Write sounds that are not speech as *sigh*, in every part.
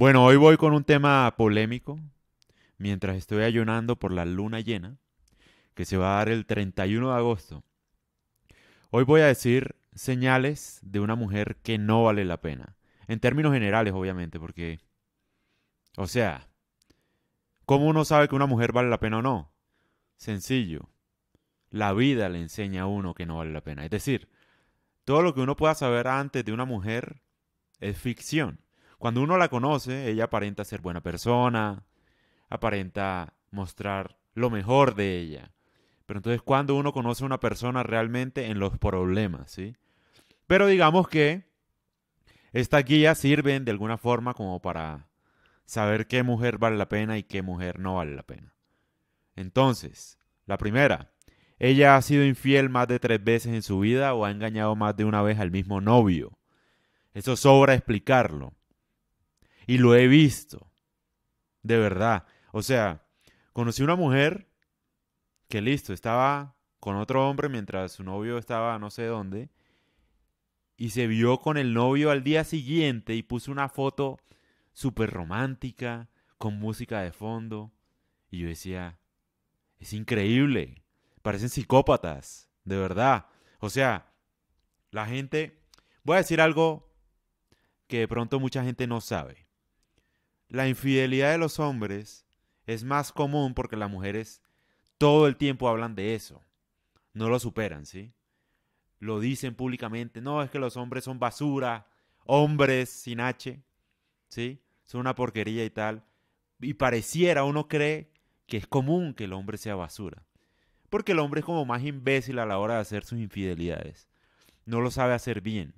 Bueno, hoy voy con un tema polémico. Mientras estoy ayunando por la luna llena, que se va a dar el 31 de agosto, hoy voy a decir señales de una mujer que no vale la pena. En términos generales, obviamente, porque... O sea, ¿cómo uno sabe que una mujer vale la pena o no? Sencillo. La vida le enseña a uno que no vale la pena. Es decir, todo lo que uno pueda saber antes de una mujer es ficción. Cuando uno la conoce, ella aparenta ser buena persona, aparenta mostrar lo mejor de ella. Pero entonces cuando uno conoce a una persona realmente en los problemas, ¿sí? Pero digamos que estas guías sirven de alguna forma como para saber qué mujer vale la pena y qué mujer no vale la pena. Entonces, la primera, ella ha sido infiel más de tres veces en su vida o ha engañado más de una vez al mismo novio. Eso sobra explicarlo. Y lo he visto. De verdad. O sea, conocí una mujer que listo, estaba con otro hombre mientras su novio estaba no sé dónde. Y se vio con el novio al día siguiente y puso una foto súper romántica, con música de fondo. Y yo decía, es increíble. Parecen psicópatas, de verdad. O sea, la gente... Voy a decir algo que de pronto mucha gente no sabe la infidelidad de los hombres es más común porque las mujeres todo el tiempo hablan de eso. No lo superan, ¿sí? Lo dicen públicamente. No, es que los hombres son basura, hombres sin H, ¿sí? Son una porquería y tal. Y pareciera, uno cree que es común que el hombre sea basura. Porque el hombre es como más imbécil a la hora de hacer sus infidelidades. No lo sabe hacer bien.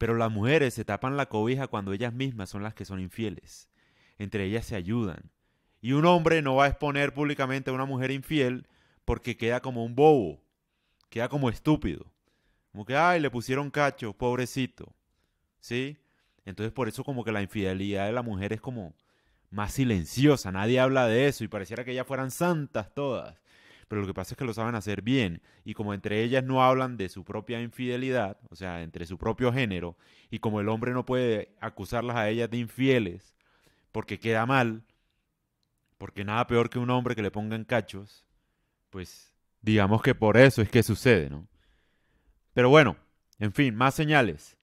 Pero las mujeres se tapan la cobija cuando ellas mismas son las que son infieles. Entre ellas se ayudan. Y un hombre no va a exponer públicamente a una mujer infiel porque queda como un bobo, queda como estúpido. Como que, ay, le pusieron cacho, pobrecito. ¿Sí? Entonces por eso como que la infidelidad de la mujer es como más silenciosa, nadie habla de eso y pareciera que ellas fueran santas todas pero lo que pasa es que lo saben hacer bien. Y como entre ellas no hablan de su propia infidelidad, o sea, entre su propio género, y como el hombre no puede acusarlas a ellas de infieles, porque queda mal, porque nada peor que un hombre que le ponga en cachos, pues digamos que por eso es que sucede, ¿no? Pero bueno, en fin, más señales.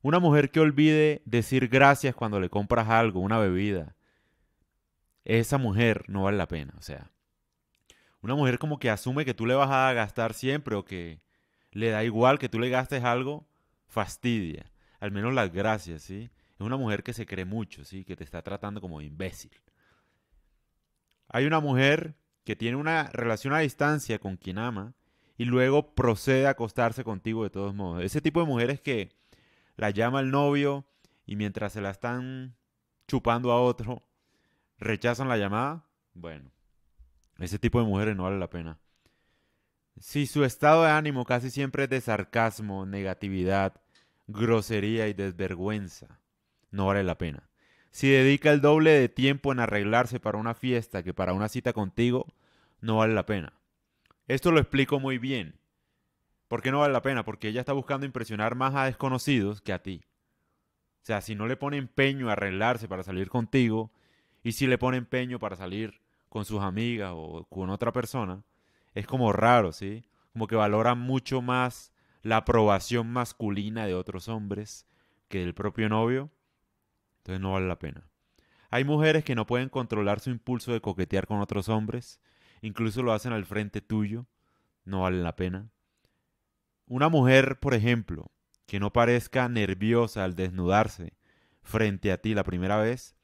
Una mujer que olvide decir gracias cuando le compras algo, una bebida. Esa mujer no vale la pena, o sea una mujer como que asume que tú le vas a gastar siempre o que le da igual que tú le gastes algo, fastidia. Al menos las gracias, ¿sí? Es una mujer que se cree mucho, ¿sí? Que te está tratando como imbécil. Hay una mujer que tiene una relación a distancia con quien ama y luego procede a acostarse contigo de todos modos. Ese tipo de mujeres que la llama el novio y mientras se la están chupando a otro, rechazan la llamada. Bueno, ese tipo de mujeres no vale la pena. Si su estado de ánimo casi siempre es de sarcasmo, negatividad, grosería y desvergüenza, no vale la pena. Si dedica el doble de tiempo en arreglarse para una fiesta que para una cita contigo, no vale la pena. Esto lo explico muy bien. ¿Por qué no vale la pena? Porque ella está buscando impresionar más a desconocidos que a ti. O sea, si no le pone empeño a arreglarse para salir contigo, y si le pone empeño para salir con sus amigas o con otra persona, es como raro, ¿sí? Como que valora mucho más la aprobación masculina de otros hombres que del propio novio. Entonces no vale la pena. Hay mujeres que no pueden controlar su impulso de coquetear con otros hombres. Incluso lo hacen al frente tuyo. No vale la pena. Una mujer, por ejemplo, que no parezca nerviosa al desnudarse frente a ti la primera vez,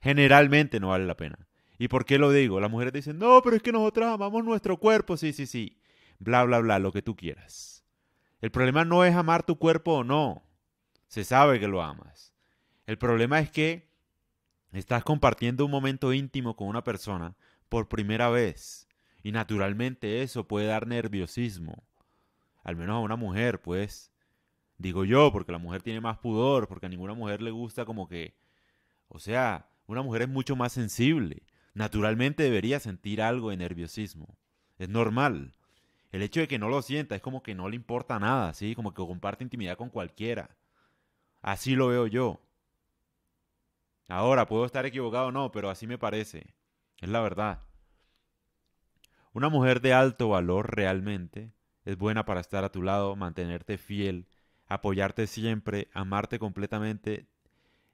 generalmente no vale la pena. ¿Y por qué lo digo? Las mujeres dicen, no, pero es que nosotras amamos nuestro cuerpo, sí, sí, sí. Bla, bla, bla, lo que tú quieras. El problema no es amar tu cuerpo o no. Se sabe que lo amas. El problema es que estás compartiendo un momento íntimo con una persona por primera vez. Y naturalmente eso puede dar nerviosismo. Al menos a una mujer, pues. Digo yo, porque la mujer tiene más pudor, porque a ninguna mujer le gusta como que... O sea, una mujer es mucho más sensible naturalmente debería sentir algo de nerviosismo. Es normal. El hecho de que no lo sienta es como que no le importa nada, ¿sí? Como que comparte intimidad con cualquiera. Así lo veo yo. Ahora, puedo estar equivocado o no, pero así me parece. Es la verdad. Una mujer de alto valor realmente es buena para estar a tu lado, mantenerte fiel, apoyarte siempre, amarte completamente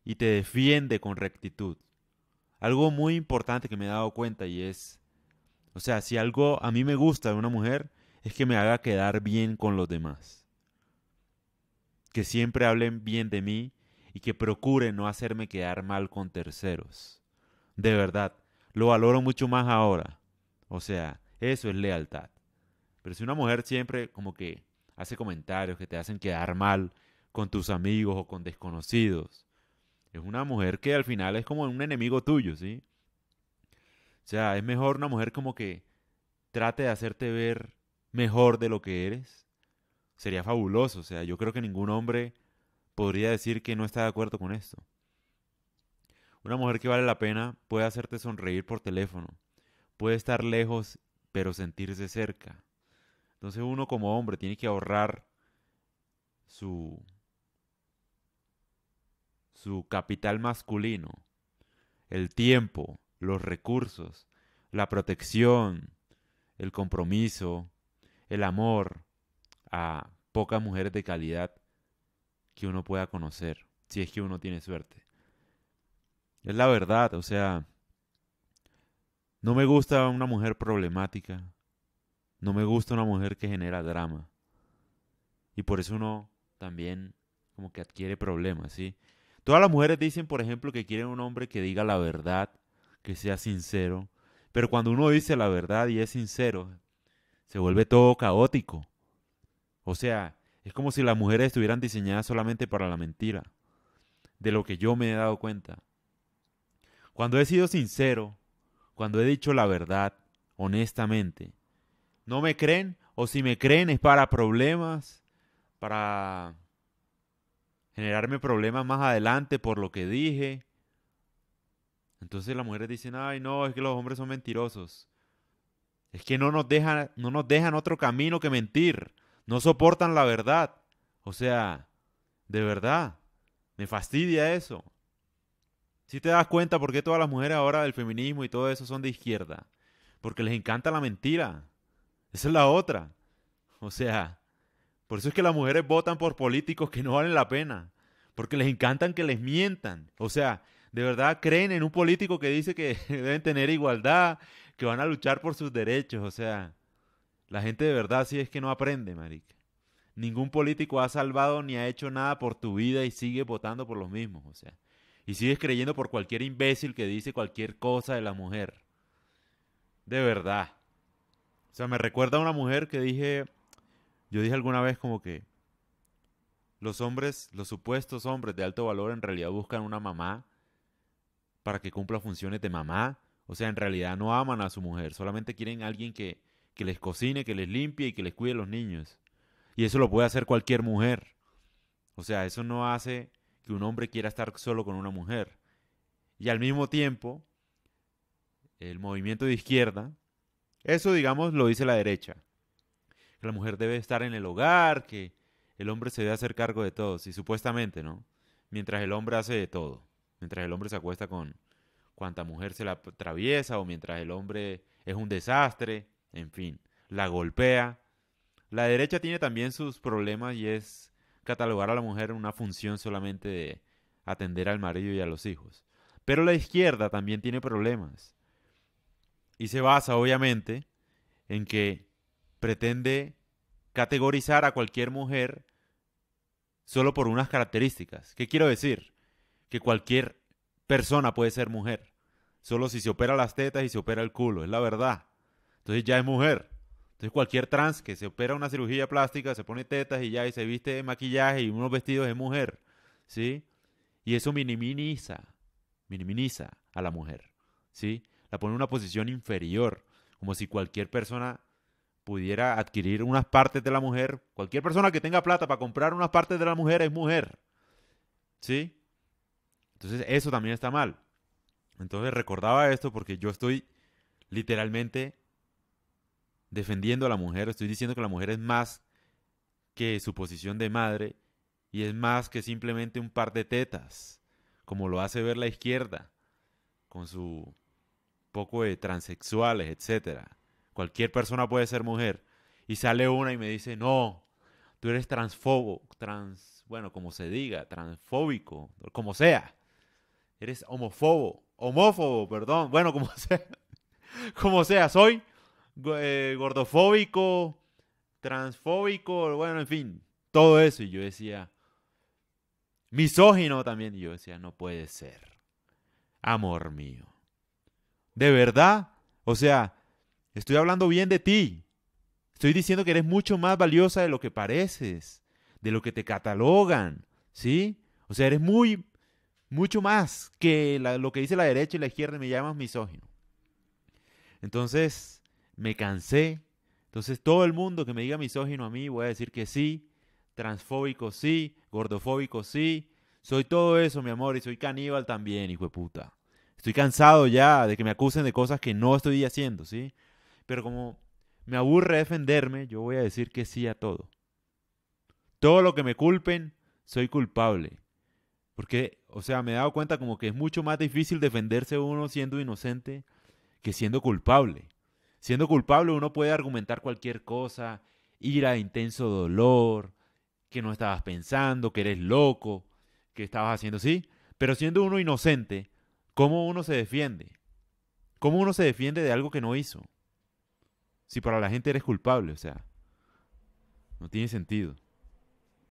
y te defiende con rectitud algo muy importante que me he dado cuenta y es, o sea, si algo a mí me gusta de una mujer es que me haga quedar bien con los demás. Que siempre hablen bien de mí y que procure no hacerme quedar mal con terceros. De verdad, lo valoro mucho más ahora. O sea, eso es lealtad. Pero si una mujer siempre como que hace comentarios que te hacen quedar mal con tus amigos o con desconocidos, es una mujer que al final es como un enemigo tuyo, ¿sí? O sea, es mejor una mujer como que trate de hacerte ver mejor de lo que eres. Sería fabuloso, o sea, yo creo que ningún hombre podría decir que no está de acuerdo con esto. Una mujer que vale la pena puede hacerte sonreír por teléfono, puede estar lejos pero sentirse cerca. Entonces uno como hombre tiene que ahorrar su su capital masculino, el tiempo, los recursos, la protección, el compromiso, el amor a pocas mujeres de calidad que uno pueda conocer, si es que uno tiene suerte. Es la verdad, o sea, no me gusta una mujer problemática, no me gusta una mujer que genera drama. Y por eso uno también como que adquiere problemas, ¿sí? Todas las mujeres dicen, por ejemplo, que quieren un hombre que diga la verdad, que sea sincero. Pero cuando uno dice la verdad y es sincero, se vuelve todo caótico. O sea, es como si las mujeres estuvieran diseñadas solamente para la mentira. De lo que yo me he dado cuenta. Cuando he sido sincero, cuando he dicho la verdad, honestamente, no me creen o si me creen es para problemas, para generarme problemas más adelante por lo que dije. Entonces las mujeres dicen, ay no, es que los hombres son mentirosos. Es que no nos dejan, no nos dejan otro camino que mentir. No soportan la verdad. O sea, de verdad, me fastidia eso. Si te das cuenta por qué todas las mujeres ahora del feminismo y todo eso son de izquierda. Porque les encanta la mentira. Esa es la otra. O sea, por eso es que las mujeres votan por políticos que no valen la pena, porque les encantan que les mientan. O sea, de verdad creen en un político que dice que *laughs* deben tener igualdad, que van a luchar por sus derechos. O sea, la gente de verdad sí es que no aprende, marica. Ningún político ha salvado ni ha hecho nada por tu vida y sigue votando por los mismos, o sea. Y sigues creyendo por cualquier imbécil que dice cualquier cosa de la mujer. De verdad. O sea, me recuerda a una mujer que dije yo dije alguna vez como que los hombres, los supuestos hombres de alto valor en realidad buscan una mamá para que cumpla funciones de mamá. O sea, en realidad no aman a su mujer, solamente quieren alguien que, les cocine, que les limpie y que les cuide los niños. Y eso lo puede hacer cualquier mujer. O sea, eso no hace que un hombre quiera estar solo con una mujer. Y al mismo tiempo, el movimiento de izquierda, eso digamos lo dice la derecha que la mujer debe estar en el hogar, que el hombre se debe hacer cargo de todo, Y supuestamente, ¿no? Mientras el hombre hace de todo, mientras el hombre se acuesta con cuanta mujer se la atraviesa o mientras el hombre es un desastre, en fin, la golpea. La derecha tiene también sus problemas y es catalogar a la mujer en una función solamente de atender al marido y a los hijos. Pero la izquierda también tiene problemas. Y se basa, obviamente, en que pretende categorizar a cualquier mujer solo por unas características. ¿Qué quiero decir? Que cualquier persona puede ser mujer. Solo si se opera las tetas y se opera el culo, es la verdad. Entonces ya es mujer. Entonces cualquier trans que se opera una cirugía plástica, se pone tetas y ya, y se viste de maquillaje y unos vestidos es mujer. ¿Sí? Y eso minimiza, minimiza a la mujer. ¿Sí? La pone en una posición inferior, como si cualquier persona pudiera adquirir unas partes de la mujer. Cualquier persona que tenga plata para comprar unas partes de la mujer es mujer. ¿Sí? Entonces eso también está mal. Entonces recordaba esto porque yo estoy literalmente defendiendo a la mujer. Estoy diciendo que la mujer es más que su posición de madre y es más que simplemente un par de tetas, como lo hace ver la izquierda, con su poco de transexuales, etcétera cualquier persona puede ser mujer, y sale una y me dice, no, tú eres transfobo, trans, bueno, como se diga, transfóbico, como sea, eres homofobo, homófobo, perdón, bueno, como *laughs* sea, como sea, soy eh, gordofóbico, transfóbico, bueno, en fin, todo eso, y yo decía, misógino también, y yo decía, no puede ser, amor mío, de verdad, o sea, Estoy hablando bien de ti. Estoy diciendo que eres mucho más valiosa de lo que pareces, de lo que te catalogan, ¿sí? O sea, eres muy, mucho más que lo que dice la derecha y la izquierda y me llamas misógino. Entonces, me cansé. Entonces, todo el mundo que me diga misógino a mí, voy a decir que sí, transfóbico sí, gordofóbico sí, soy todo eso, mi amor, y soy caníbal también, hijo de puta. Estoy cansado ya de que me acusen de cosas que no estoy haciendo, ¿sí? Pero como me aburre defenderme, yo voy a decir que sí a todo. Todo lo que me culpen, soy culpable. Porque, o sea, me he dado cuenta como que es mucho más difícil defenderse uno siendo inocente que siendo culpable. Siendo culpable uno puede argumentar cualquier cosa, ira, intenso dolor, que no estabas pensando, que eres loco, que estabas haciendo así. Pero siendo uno inocente, ¿cómo uno se defiende? ¿Cómo uno se defiende de algo que no hizo? Si para la gente eres culpable, o sea, no tiene sentido.